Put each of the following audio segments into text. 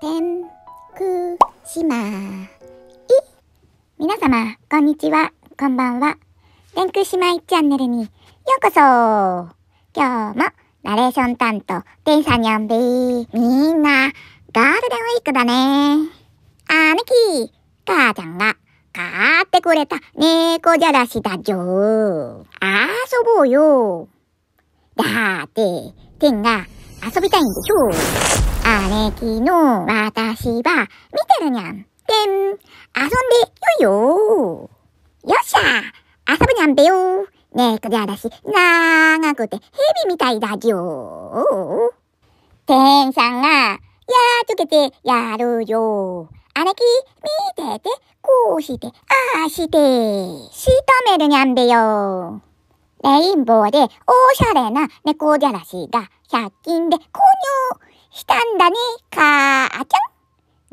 天空島い皆様、こんにちは、こんばんは。天空島いチャンネルにようこそ今日もナレーション担当、てんさにゃんべー。みんな、ガールデンウィークだねあ姉き母ちゃんが買ってくれた猫じゃらしだじょあ遊ぼうよ。だって、てんが遊びたいんでしょあれ昨日私は見てるにゃん。でん、遊んでよいよ。よっしゃ遊ぶにゃんべよ。猫じゃだし、長くて蛇みたいだじょ。店員さんが、やっつけてやるよ。姉貴、見てて、こうして、ああして、しとめるにゃんべよ。レインボーでおしゃれな猫じゃらしが100均で購入。したんだね、かあちゃ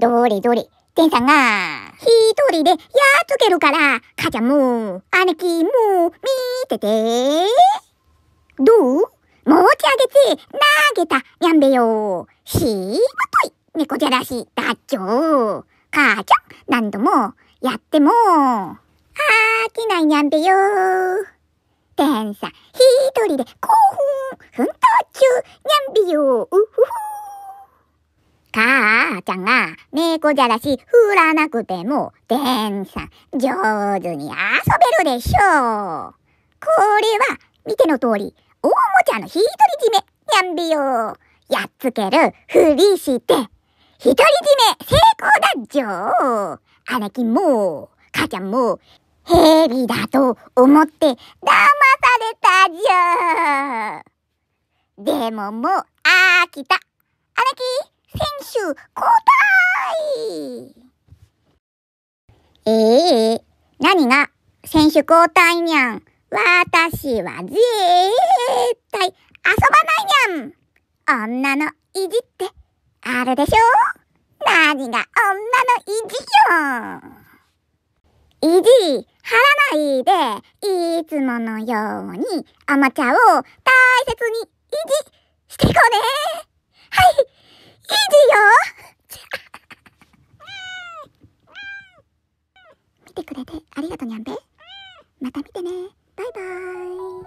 ん。どれどれ、天さんが、一人でやっつけるから、かちゃんも、姉貴も、見てて。どう持ち上げて、投げた、にゃんべよ。しぶとい、猫じゃらし、だっちょ。かあちゃん、何度も、やっても、飽きないにゃんべよ。天さん、一人で興奮、奮闘中、にゃんべよ。う母ちゃんが猫じゃらし振らなくても、デンさん上手に遊べるでしょう。これは、見ての通り、おもちゃの独り占めやんべよ。やっつけるふりして、独り占め成功だっじょ。姉貴も、母ちゃんも、ヘビだと思って騙されたじゃ。でももう飽きた。手交代ええー、何が選手交代にゃん。私は絶対遊ばないにゃん。女の意地ってあるでしょ何が女の意地よ。意地張らないで、いつものようにおもちゃを大切に維持していこうね来てくれてありがとにゃんべ。また見てね。バイバーイ。